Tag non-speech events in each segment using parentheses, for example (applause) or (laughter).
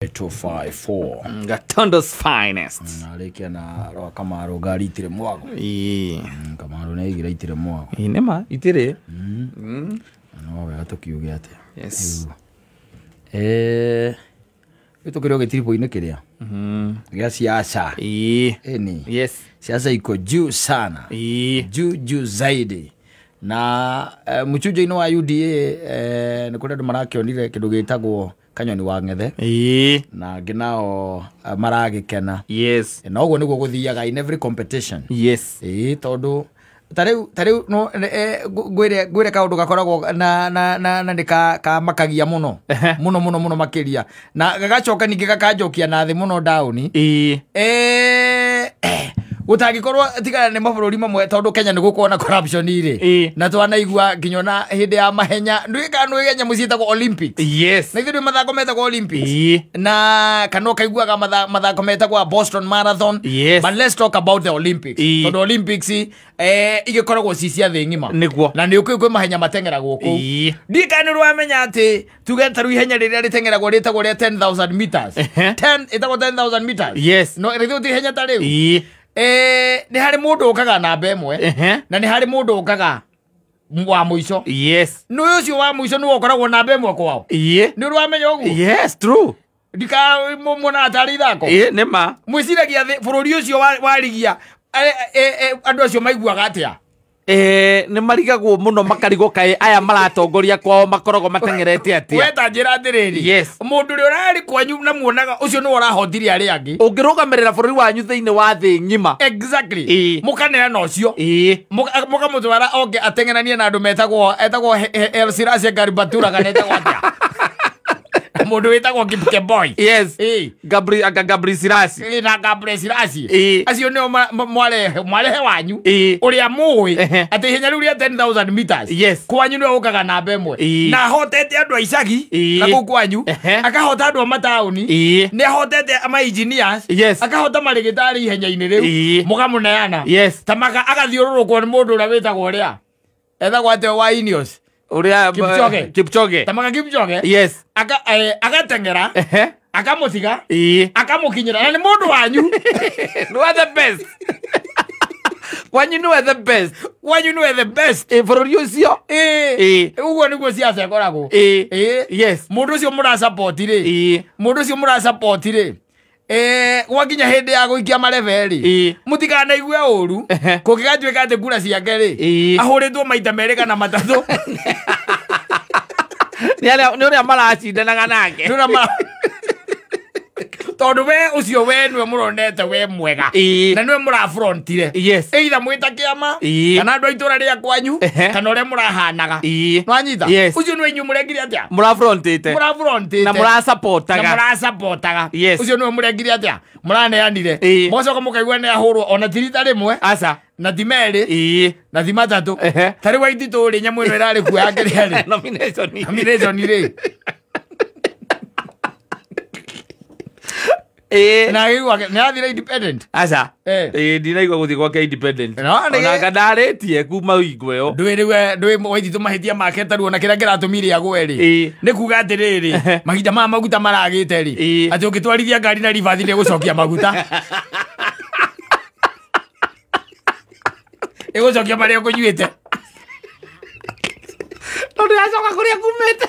Mm, gatondo's finest narĩkia mm, na rwa kamarũ ngari itirĩ mwago mm, kamarũ nĩ igira itirĩ mwago no wega ciaca ni iko juu sana juu juu zaidi na eh, mũcunjo-inĩ wa uda eh, nĩ kũrĩ andũ marakĩonire kĩndũ gĩtagwo kanyoni wa ngethe ĩĩ na ngä nao ah, maragä kena yes eh, na å guo nä in every competition yes ĩĩ tondũ tariu tariu no eh, eh gwire gakoragwo na na na na ndika ka makagia muno muno muno muno makiria na gagacoka ningi gakanjokia na thi muno down ĩĩ ee gutangĩkorwo tigana ni mabururi mamwe tondu kenya ni gå corruption ire na twana igwa ginyona hinde ya mahenya ndå kana nä nyamå ciätagwo olympics yes. na ithu mathako mathako metagwo olympics na kana kaigwa ga mathako metagwo boston marathon yes. but let's talk about the olympics so the olympics eh, igä koragwo ci cia thä ng'ima na ni å kä mahenya matengera kå u yeah. ndikanä rå amenya atä tuge tarå ihenya rä rä a rä tengeragwo rä 10000 meters 10 ä 10000 meters yes. no rä ti henya ta nä harä må ndå å kaga namba ä mwe na nä harä må ndå å kaga wa muico yes nä å cio wa ico nä wokoragwo namba ä mwe kwao nä å rä wamenya å guo yes true mona ithako nä ma mwä ciragia bå rå ri å cio warigia e, e, e, andå acio maiguaga atä a nä marigagwo må no makarigwo kaä aya maratongoria kwao makoragwo matengerete atiaweta njä ra atä rä må ndå å rä a rarä kwanyu na muonaga å cio nä warahotire arä angä å ngä rå gamä rä ra bå rå ri wanyu thä wa thä ng'ima må na å cio må kamå twara oke atengenanie na andå metagwo etagwo elsirace garibaturaga netagwo atä (laughs) mundu ndå wä tagwo kipkeboy yes gabri aga gabri sirasi na gabri sirasi acio asio ne mwale mwale wanyu å rä a må ä atä ihenya 10000 meters yes kwanyu nä we å kaga namba na hotete andå a na ku kwanyu akahota andå a mataåni nä ahotete mainjinia akahota marä gä tarä ihenya-inä rä u må gamå neana tamaga agathiå rå rå kwo nä må ndå å rä a wä tagwo å rä a wa inios uria uh, Kipchoge. Kipchoge. Eh, agatengera. Akamutiga. Akamukinyira. Na ni mundu wanyu. (laughs) (laughs) Wanyu niwe the best. Wanyu niwe the best. bururi ucio. Uguo niguo ciaca Mundu ucio murasapoti ri. Mundu ucio murasapoti ri. Eh, gwa nginya hä ya gå ikia marebe-rä må tikanaigue å ru kå gä gatuä ka atä kura ciake-rä ahå rä two maita merä kana matatå nä å rä a maracindanaga nake (laughs) tondå we å cio we nä we må ronete we mwega na nä we må rafrontire eitha mwä ta kä ama kana andå aitå ra rä a kwanyu kana å rä a må rahanaga no anyita å cio nä wenyu må rengire atä a må rafrontete na må racapotaga å cio nä we må rengire atä a må raneanire mocoka må kaigua nä ahå rwo ona tirita rä mwe aca na ti merä na ti matatå tarä waititå rä nyamå ä no ä rarä kuoya ngä rä arä rä Eh. na igwa nä athire eh. ndinaigua gå thiä gwake tie kuma wingo ä yo ndwäwaithitå eh, mahä tia make taru kä rä a kä ratå mire agwerä nä kuga atä rä rä mahinda maya maguta maragä terä atä å ngä twarithia ngari na ribathi nä gå cokia maguta ä (laughs) gå cokia marä a å kå nyuä te tondå yacoka kå rä a kumä te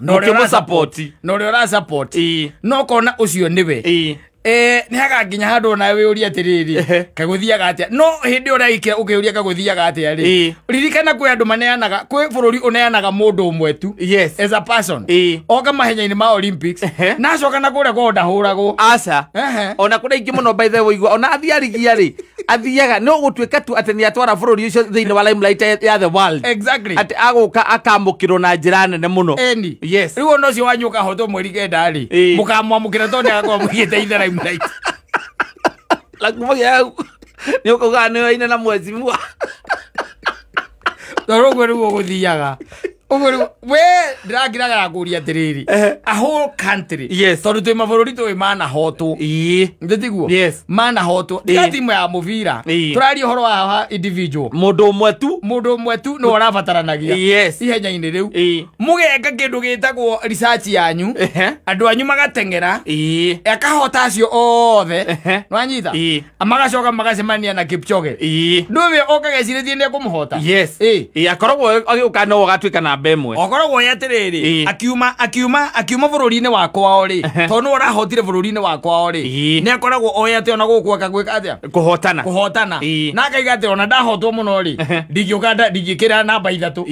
na å rä a å racapoti no kona å cio nä we nä aganginya handå ona wä å ria atä rä rä kagå thiaga atä no hä ndä ä yo uri å kä å ria kagå thiaga atä a ririkana kwä andå maneanaga kwä bå rå ri å neanaga må ndå å mwe tu oka mahenya-inä ma olympics nacoka na kå rä a kwao ndahå ragwo ona kå rä aingä må no baithe å igua ona athiarigia rä athiaga no gutweka tu ati ni atwara bururi ucio thiini wa limelight ya the world exactly ati aguka akamukiro na jirane nene muno eni yes riwo no ucio wanyuka hoto mweri kenda ri mukamwamukira tondu agakorwo (laughs) mwigite ithe limelight lakumagia nä å kaugaga nä waine na mwezi mwa tondå å guo rä u å gå thiaga we ndirangiraga ragåria atä rä rä ahå tondå twä mabå rå ri twä manahotwo ndätiguo manahotwo ndiga timå ya må bira tå raria å horo wa må ndå å mwe tu må no å rabataranagia ihenya-inä rä u må geka kä ndå gä tagwo yanyu andå anyu magatengera akahota acio othe nä wanyita magacoka magacemania na kipchoge ndå we å kagecirä tie nä akå må hota akoragwo no å namba ä okoragwo ya atä rä rä akiuma akiuma akiuma bå rå ri-inä wakwao rä tondå nä arahotire bå rå ri-inä wakwao nä akoragwo oä atä ona gå kwaka gwä ka atä kå hotana na akaiga atä ona ndahotwo må no rä ndingä å ka ndingä ra namba ithatå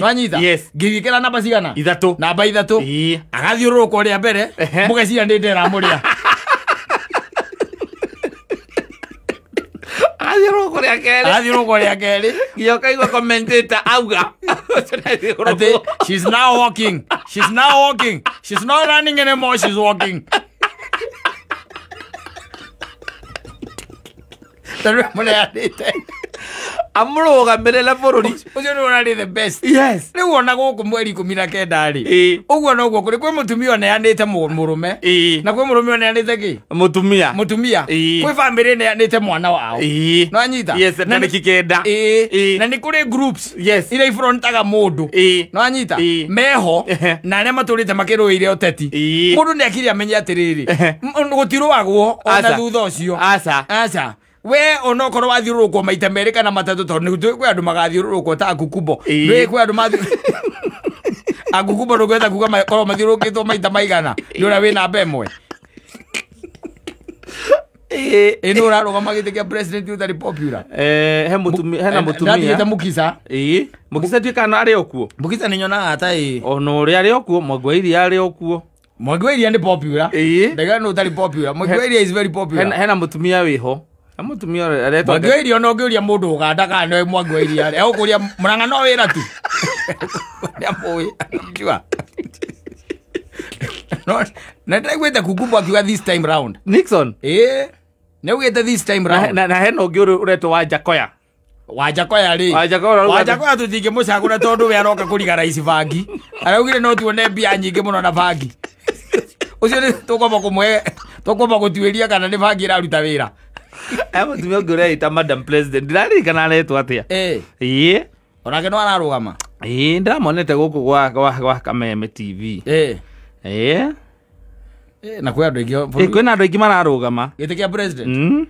nwanyita ngä kä namba cigana ithatå namba ithatå agathiå rå rå kwa å rä a mbere må geciria ndä rä a (laughs) dirogo rä akerä arathiä rågo rä akerä nginya kaigua komentä ta auga She's now walking. She's now walking. She's not running anymore. She's walking. Tarä må nä amurugamirire bururi ucio ni urari the best yes riu ona guku mweri ikumi na kenda ri uguo noguo kuri kwi mutumia oneanite murume na kwi murume oneanite ki mutumia mutumia kwi family neanite mwana wao no wanyita yes na ni kikenda na ni kuri groups yes ira ifrontaga mundu no anyita meho na aria maturite makiruire uteti mundu niekiri amenye atiriri gutirwagwo ona thutha ucio asa asa we ona korwo wathiururukwo maita merä kana matatå tondå kwä andå magathiururukwo ta akukubo kwä andå (laughs) akukubo ndå ngwenda kuga korwo mathiururukä two maita maigana nä å rä a wä namba ä mwe ä nä å rarå gama gä tä kä a popular hena må tumiaathiä te må kisa må kisa tuä kana arä o kuo må kisa nä nyonaga ata ä ona å rä a arä o kuo mwangi wa iria arä o kuo mwangi wa iria nä popular ndegana å tarä popular mwangi wa is very popular hena må tumia wä ho mwangi wa irio no kana mwangi wa iria no tu this time round nixon this time round na hena wa wanjakoya we aroka bangi no tuone mbia na bangi (laughs) ũcio nĩ kũmwe tũkwamba gũtuĩria kana nĩ bangi ĩraruta wĩra mũtumia ũngĩ madam president ndiraririkana aretwo onake no gũkũ gwa kameme tv ĩĩ na kwä andå aingä kwä na andå aingä mararå gama gä tä kä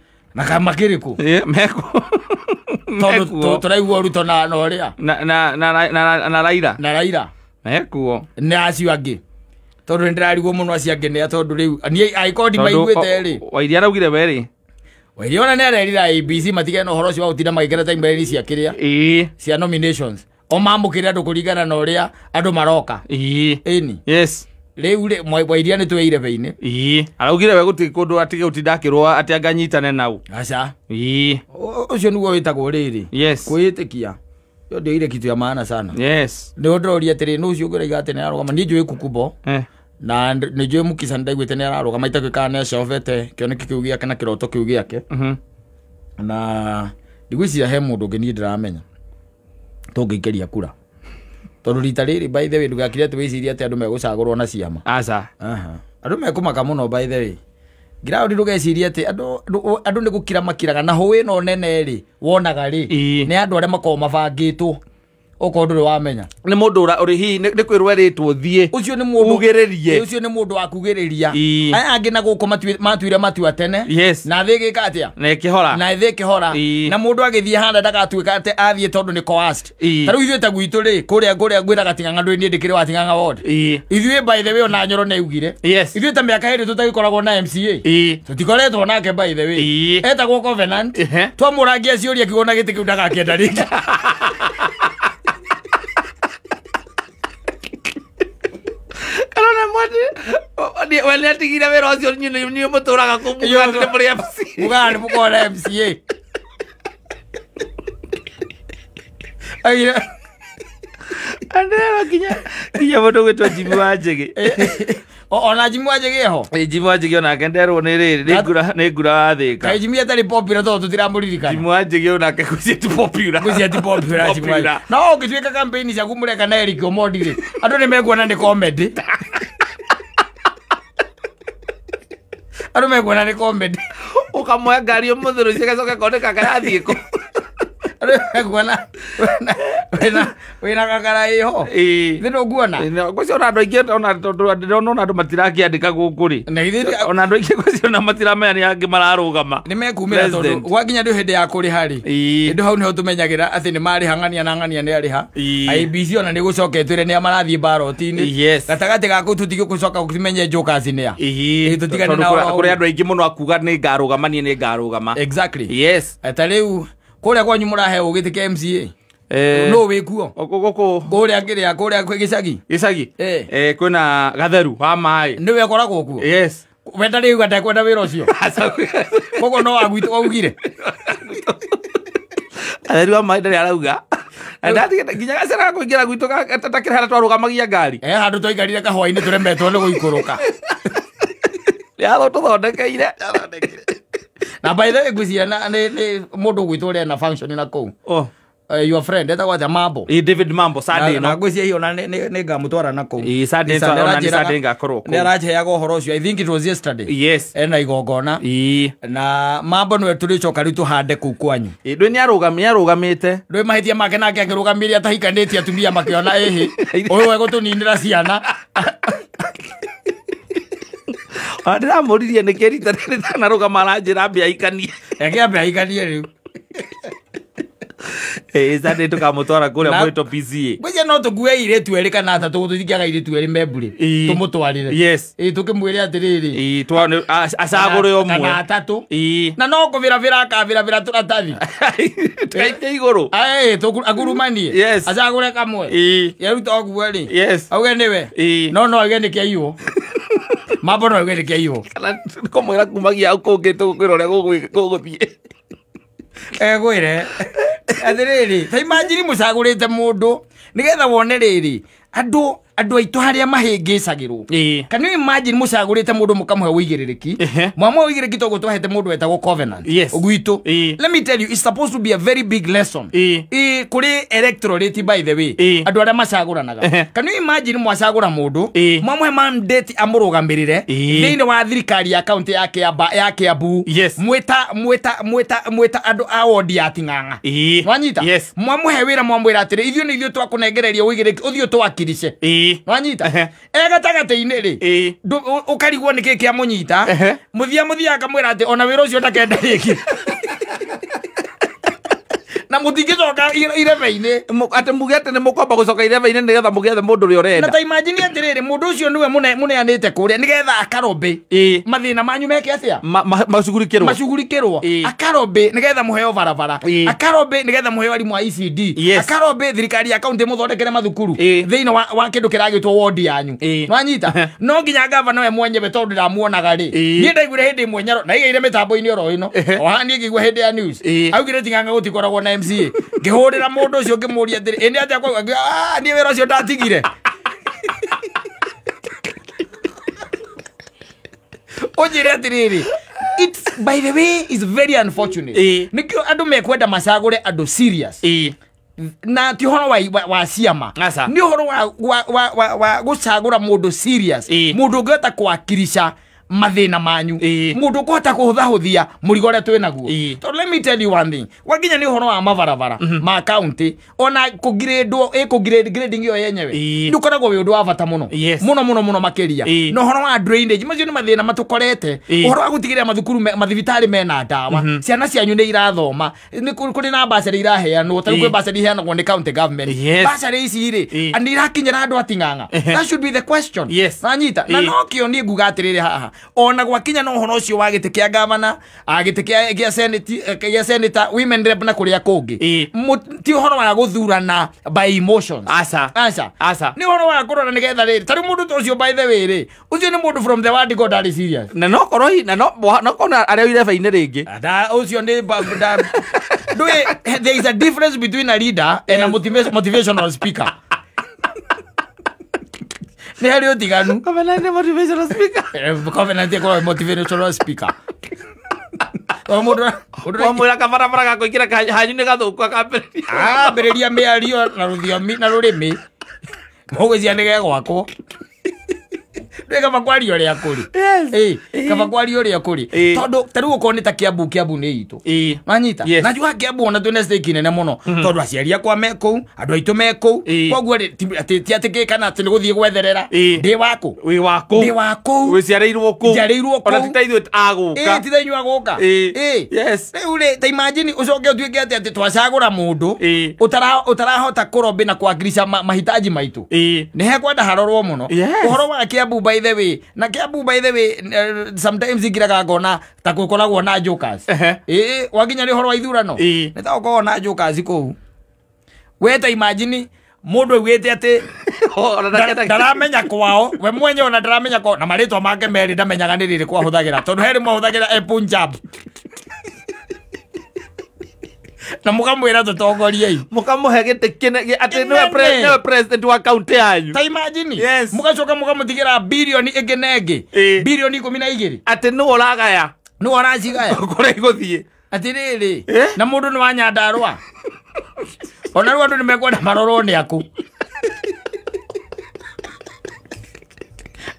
na rä kå raigua ruto na å rä a na raira na raira mekuo nä acio angä tondå nä ndä rarigwo må no acio angä nä a tondå rä u niä angä korwo ndimaiguä te rä wairia araugire werä wairiona nä arerira abc matigane na å horo å wa gå tinda magä kera timbereri cia kiria rä a cia nominations o mamå kä re andå kå ringana na å rä a andå maroka ni yes rä u wairia nä twä veinä araugire we gå tigä kå ndå atigä gå anganyitane nau aca å cio nä guo wä yes rä kia yo ndio ile kitu ya maana sana yes ndio ndroria tiri nucio ngira igate na arogama ni njui kukubo eh na nä njå ä må kisa nä ndaiguä te nä ararå gama itakå kana nä acovete kä oneki kä u gä ake na kä roto kä u gä ake mhm. na ndigwiciria he må ndå å ngä niä ndä ramenya tå ngä ikä kura tondå rita rä rä baithe wä ndågakire atä wä cirie atä andå megå cagå rwo na ciama andå mekå maka må no baithe wä ngiraå ndä rå geciria atä andå nä gå kira makiraga na hå ä no nene rä wonaga rä nä andå arä a makoragwo mabangä two okorwo ndå rä wamenya nä må ndå å hihi nä kwä rwo erä two thiä å cio nä rie å cio nä må ndå wa kugä rä ria aya angä na gå kå matuire matua tene na thä gä ka atä a na kä hora na thä kä hora na må ndå agä thiä handa ndagatuä ka atä athiä tondå nä tarä u ithuä ta gwitå rä kå rä a ngå rä a ngwä raga ting'ang'a ndå nä ndä kä rä wating'ang'a wothe ithuä mbaithe wä ona nyoro nä augire ithuä ta mä aka hä rä tå tagä koragwo na mca tå tikoretwo nake mbaithe wä etagwo twamå rangia ciå ria kigo na gä tä kä u ndagakenda rä (laughs) waniatigire wä ra å cio nä må tå raga kå mugaga nä må rä mugaga nä må korwo na mca agire andera kinya kinya må ndå gwä two wa njägä eh, eh, ona jimi wa njägä eho jimi wa njägä onake nderwo nä rä nä ngura wa thä ka jimi atarä popira tondå tå tiramå ririkana jimi wa njägä onake gå cia ti popira gå cia no å ngä tuä ka kampeni ciaku må reka na erikomondi rä andå nä mekuona (laughs) andå mekuona nä å kamoya ngari å må thä rå cio korwo nä kakarathiä kå wina gakara iho thi ndunguona ngwĩcio ona andũ aingĩ ona tondũ ndĩrona ona andũ matirakĩandĩka gũkũ rĩ ona andũ aingĩ ngwĩcio ona matiramenya nĩ angĩ mararũgama nĩ mekumĩra tondũ gwakinya ndĩ hĩndĩ ya kũrĩha rĩ ĩndũ hau nĩho tũmenyagĩra atĩ nĩ marĩha ng'ania na ng'ania nĩ arĩha ibc ona nĩ gũcoketwĩre nĩa marathiĩ mbaroti-inĩ gatagatĩ ga kũu tũtigĩ gũcoka gũkimenye njokaci nĩa tũtigane na kũrĩ andũ aingĩ mũno akuga nĩ ngarũgamania nĩ ngarũgama exactly yes ta rĩu kuria kwanyu murahe ugite KMCA eh no wikuo guku kuria ngiria kuria gicagi gicagi eh eh na gatheru wa mai ni we koragwo kuo yes wenda rä u atekwenda wä ra å cio (laughs) koguo no wagwitå waugire (laughs) gatheru wa maä ndarä arauga nginya gacera gakå ingä ra gwitå takä hara twarå gamagia ngari eh, handå twaikarire kahwainä tå remetwo nä gå ikå rå ka nä (laughs) athå tå thondekeire na by the way ngwiciria mundu ugwitwo ria na function na kuu oh. Uh, your friend etagwo atĩa mambo david mambo na ngwĩcia hiũ na nĩ ngamũtwara na kũu nĩ aranjĩheaga ũhoro ũcio i think it was yesterday yes ena igongona na mambo nĩwe tũrĩcoka rĩu tũhande kũu kwanyu ndwĩ nĩ arũgamĩ arũgamĩte ndwĩ mahĩtia make nake akĩrũgamĩria tahikanĩtie atumia makĩona ĩhĩ (laughs) ũyũ egũtũninĩra ciana (laughs) ndä ramå nä kä rita rä tanarå gama ranjä ra mbä aikanie äkä mbä aikanie rä u sande tå kamå twara kå rä a mwä tå no tå kue irä tu erä kana atatå tå thikiaga irä tu erä memburä tå må twarä re tå kä mwä re atä rä rä acagå rä å mwe atatå na no kå bä ra bä ra akabä ra bä ra tå ratathi tågaite (laughs) igå rå agurumanie acagå re kamwe rä u toguo rä auge nä we no no age nä kä aiywo mambo no igereke iyo kana komwira kumagia kungito kwirore guguthiĩ egwire atiriri ta imajini mucagurite mundu nigetha wone riri andu andå aitå harä a mahängäcagä rwo kana imagine må cagå rä te må ndå må kamå he wå igä rä rä ki mwamwe wå igä rä ki toguo twahete må ndå wetagwo gwitå kå rä by the way andå arä a macagå ranaga kana imagine mwacagå ra må ndå mwamwe mandate amå rå gamä rä re thä inä wa thirikari ya kauntä ya kä ambu mwä ta andå a wondi ya ting'ang'a wanyita mwamå he wä ra mwamwä ra atä rä ithuä nä ithuä twakå nengereria wå igä rä ki å thiå twakirice wanyita egatagatä-inä rä å karigwo nä kä kä a må nyita må thia må thiaga kamwä ra atä ona wä ra å cio ndakenda rä ngä (laughs) na må tingäcoka irebe-inä atä muge atä nä må kwamba gå coka irebe-inä nä getha må gethe må ndå rä a å renda na taimajini atä rä rä må ndå å cio nä we må neanä te kå rä a nä getha akarombä mathä na manyu meke atä a macugurikä e rwo macugurikä rwo akarombä nä getha må heo barabara akarombä nä getha må heo arimå a ecd akarombä thirikari ya kauntä må thondekere mathukuru thä inä wa kä ndå kä ragä two wondi yanyu nwanyita no nginya ngavana we mwenyewe tondå ndamuonaga rä niä ndaiguire hä ndä ä mwenyaro na igä ire mä tambo-inä oro ä no ohaniä ngä igua hä ndä ya augä re ting'ang'a gå tikoragwo na mc MC ngihurira mundu ucio ngimuria thiri ini atia kwa ah ni wira ucio ndatigire unjire (laughs) atiriri it's by the way is very unfortunate eh. nikio andu mekwenda macagure andu serious eh. na ti horo wa, wa, wa ciama ni horo wa, wa, wa, wa, wa gucagura mundu serious eh. mundu ngihota kwakirisha na manyu mundu ngihota kuhuthahuthia mũrigo ũrĩa twĩ naguo tondũ let me tell you one thing wakinya ni horo wa mabarabara mm -hmm. ma county ona kugirindwo i e kugrade grading yo yenyewe e. ni ukoragwo wi undu wa bata muno yes. muno muno muno makiria e. na horo wa drainage macio ni mathina matukorete e. horo wa gutigirira mathukuru mathibitari mena ndawa mm -hmm. ciana cianyu ni irathoma ni kuri na bacari iraheanwo ta kwĩ bacari iheanagwo nĩ county government yes. bacari ici rĩ nĩ irakinyĩra andũ ating'ang'a that should be the question yes. nanyita na nokĩo niĩ nguga atĩrĩrĩ haha ona gwakinya no ũhoro ũcio wa gĩtĩ kĩa gavana gĩtĩ kĩa senate ya senator women rep na kuria kungi e. ti horo wa guthurana by emotions asa asa asa ni horo wa kurora getha riri tari mundu tucio by the way ri ucio ni mundu from the world god ari serious na no koro na no no kona areoire faine ringi ucio ni do (laughs) there is a difference between a leader and a eh. motivational speaker nä harä å tiganu o må ndå kabarabara gakå ikä ra hanyu nä gathå ku akambä rä ria mä ario na rå thiomi na rå rä mä må gwä cia nä gegwakwo nä kaba kwaria å rä a kå rä kaba kwaria å rä a kå rä tondå tarä u å korwo nä ta kä ambu kä ambu nä manyita najua kä ambu ona twä na kine nene må no tondå aciari akwa me kå u andå aitå me kå u koguo ti atä kä kana atä nä gå thiä gwetherera ndä wakå ndä wakå u ciareirwo kå ciareirwo kåtithaithuä agå ka tithainyu agå ka rä u rä ta imajini å coke å tuä ke atä atä twacagå ra må ndå å eh. tarahota kå rombä na kwa kwangirica mahitaji maitå eh. nä hekwenda harorwo må no å horo wa kä ambu by the way na kiambu by the way uh, sometimes ikiraga ngona ta gukoragwo na jokas ä wakinya nä å horo wa ithurano nä ta gukoragwo na jokers kå u we ta imagine må ndå augä te atä ndaramenya kwao we mwenye ona ndaramenya kwao na marä twa make merä ndamenyaga nä rä rä kwahå thagä ra tondå herä mwahå thagä ra punjab na mukamwira tutongoriei mukamuhe giti kine ati niwe pre, president wa county yanyu ta imagine yes. mugacoka mukamutigira bilioni ingi na billion e. bilioni ikumi na igiri ati niwe uragaya niwe uracigaya (laughs) kuria iguthii atiriri eh? na mundu ni wanyandarwa ona riu andu nimekwenda marorwo ni aku (laughs)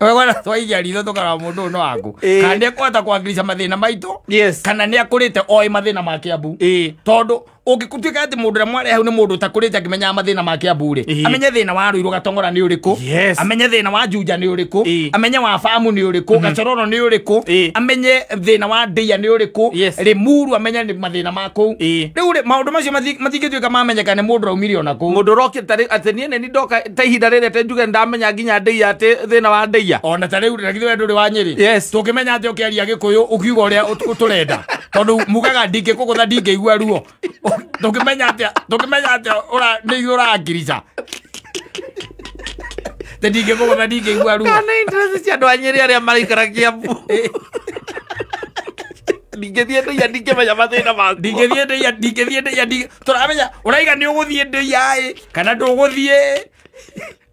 wewana twaijarire tukara mundu no ni waku eh. kana nä ekwenda kwagirica mathä na maitå kana nä akå rä te oä mathä na make ambu eh. tondu ungikutuika ati mundu ria mware ni mundu utakurite akimenyaga mathina make ambure amenye thina wa ruiru gatongora ni uriku amenye thina wa juja ni uriku amenye wa famu ni uriku mhm. gacororo ni uriku amenye thina wa ndeia ni uriku rimuru amenye ni mathina ma kuu riu maundu macio matingituika mamenyeka ni mundu raumire ona kuu mundu urokire ati nie neni ndoka ta ihinda riri te njuge ndamenya nginya ndeia ati thina wa ndeia ona ta riu ragithiwe ri wa nyiri tukimenya ati ukiaria gikuyu ukiuga uria uturenda tondu mugaga ndingikugutha ndingiigua ruo tũkĩmenya atĩa tũkĩmenya atĩa nĩ ihũraga ngirica te ndingĩgũgũtha ndingĩigua ruo kana interest cia andũ anyĩrĩ arĩa maraikara kĩambu ndingĩthiĩ ndĩia ndingĩmenya mathĩna maku ndingĩthiĩ ndĩia ndingĩthiĩ ndĩia tũramenya ũraiga nĩ ũgũthiĩ ndĩia kana ndũgũthiĩ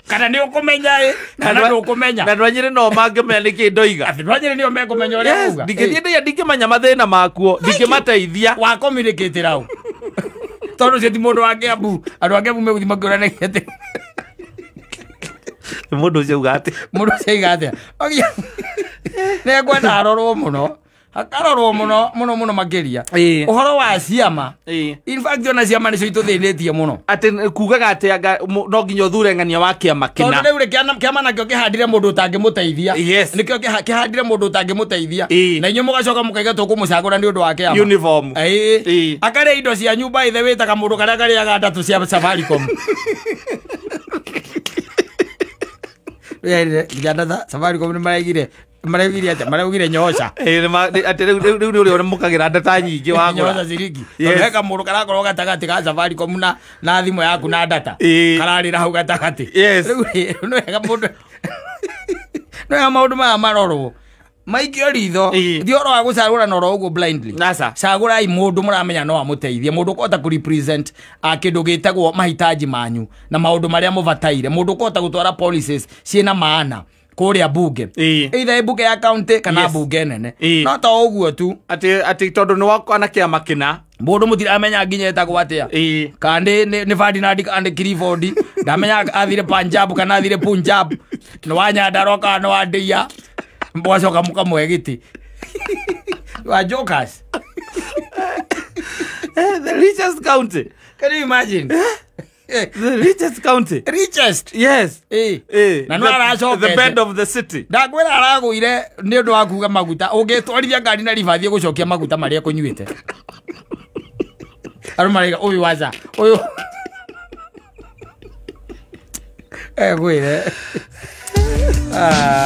kana nä å kå menya ä kana ndå kå menya na ndwanyä rä no mangä menya nä kä ndoiga ndwanyä rä nä o mekå menya å rä a ndingä thiä ndä ndingä menya mathä na makuo ndingä mateithia wakomirikä tä ra tondå cio ti må ndå wa kä ambu andå angä ambu megå thima kä å ranagia atä må ndå å cio auga atä må ndå å cio aiga atä nä ngwenda arorwo må no akarorwo muno muno muno makiria uhoro wa ciama in fact ona ciama nicio ituthinitie muno ati kugaga ati anga no nginya uthure ng'ania wa kiama kina tondå rä u rä kiama nakio kä handire må ndå å tangä må teithia nä kio kä handire må ndå å tangä må teithia na inyuä må gacoka må kaiga tå kå må cagå ra nä å ndå wa kä akarä indo cia nyumba ithe wä taga må ndå karä a karä aga ndatå cia safaricom (laughs) nginya ndatha maraugire atä maraugire nyoca (laughs) eh, atä rä u nä å rä a må kagä ra ndata nyingä wanyoca ciringi he kamå rå karakorwo gatagatä ga safaricom na na thimå yaku na ndata eh. kararä hau gatagatä rä u wega må (laughs) ndå nä wega maå ndå maya marorwo maikio ritho eh. thi oro wa gucagura na oro uguo blindly cagurai mundu muramenya no amuteithie mundu ukota ku represent kindu gitagwo mahitaji manyu na maundu maria mubataire mundu ukota gutwara policies ciina maana kå bunge ithe bunge ya county kana bunge nene no to guo tu ati ati tondu ni wakana kiama må mundu mutiramenya nginya etagwo atia kandi ni ferdinand and cliford ndamenya athire punjab kana athire punjab ni wa nyandarwa kana ni wa ndeia mwacoka mukamwe giti wa jokers eh, the richest county can you imagine eh? Eh, richest county richest yes eh. eh. na no the bed of the city ra nä å ndå wa kuga maguta å ngä twarithia ngari na ribathiä gå cokia maguta marä a kå nyuä te arå å yå waza å yå egwä re ah.